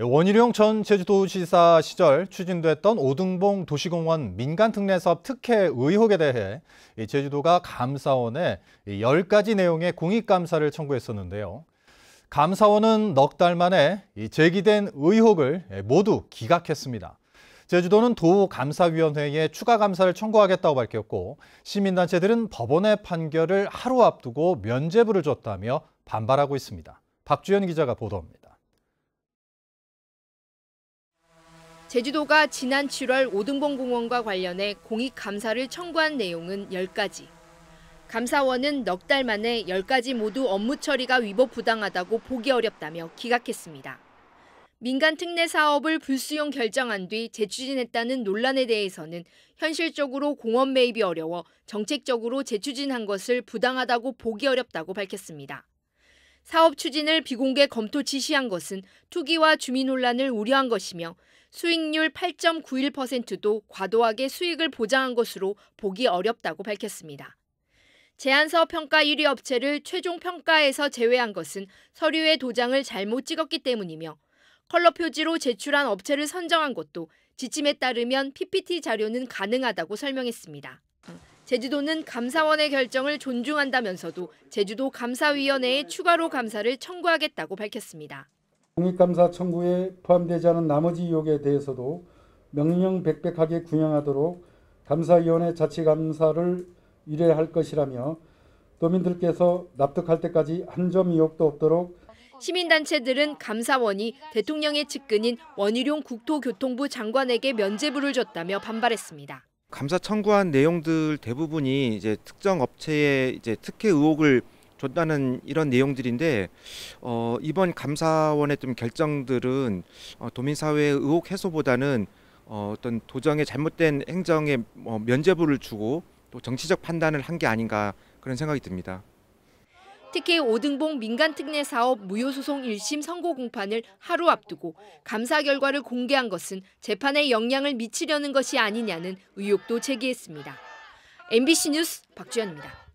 예, 원희룡 전 제주도시사 시절 추진됐던 오등봉 도시공원 민간특례사업 특혜 의혹에 대해 제주도가 감사원에 10가지 내용의 공익감사를 청구했었는데요. 감사원은 넉 달 만에 제기된 의혹을 예, 모두 기각했습니다. 제주도는 도감사위원회에 추가 감사를 청구하겠다고 밝혔고 시민단체들은 법원의 판결을 하루 앞두고 면제부를 줬다며 반발하고 있습니다. 박주현 기자가 보도합니다. 제주도가 지난 7월 오등봉 공원과 관련해 공익 감사를 청구한 내용은 10가지. 감사원은 넉 달 만에 10가지 모두 업무 처리가 위법 부당하다고 보기 어렵다며 기각했습니다. 민간 특례 사업을 불수용 결정한 뒤 재추진했다는 논란에 대해서는 현실적으로 공원 매입이 어려워 정책적으로 재추진한 것을 부당하다고 보기 어렵다고 밝혔습니다. 사업 추진을 비공개 검토 지시한 것은 투기와 주민 혼란을 우려한 것이며 수익률 8.91%도 과도하게 수익을 보장한 것으로 보기 어렵다고 밝혔습니다. 제안서 평가 1위 업체를 최종 평가에서 제외한 것은 서류의 도장을 잘못 찍었기 때문이며 컬러 표지로 제출한 업체를 선정한 것도 지침에 따르면 PPT 자료는 가능하다고 설명했습니다. 제주도는 감사원의 결정을 존중한다면서도 제주도 감사위원회에 추가로 감사를 청구하겠다고 밝혔습니다. 공익감사 청구에 포함되지 않은 나머지 의혹에 대해서도 명령백백하게 구형하도록 감사위원회 자치감사를 의뢰할 것이라며 도민들께서 납득할 때까지 한점 의혹도 없도록 시민단체들은 감사원이 대통령의 측근인 원희룡 국토교통부 장관에게 면죄부를 줬다며 반발했습니다. 감사 청구한 내용들 대부분이 이제 특정 업체에 이제 특혜 의혹을 줬다는 이런 내용들인데 어, 이번 감사원의 좀 결정들은 어, 도민사회의 의혹 해소보다는 어, 어떤 도정의 잘못된 행정에 어, 뭐 면제부를 주고 또 정치적 판단을 한 게 아닌가 그런 생각이 듭니다. 특히 오등봉 민간특례 사업 무효소송 1심 선고 공판을 하루 앞두고 감사 결과를 공개한 것은 재판에 영향을 미치려는 것이 아니냐는 의혹도 제기했습니다. MBC 뉴스 박주현입니다.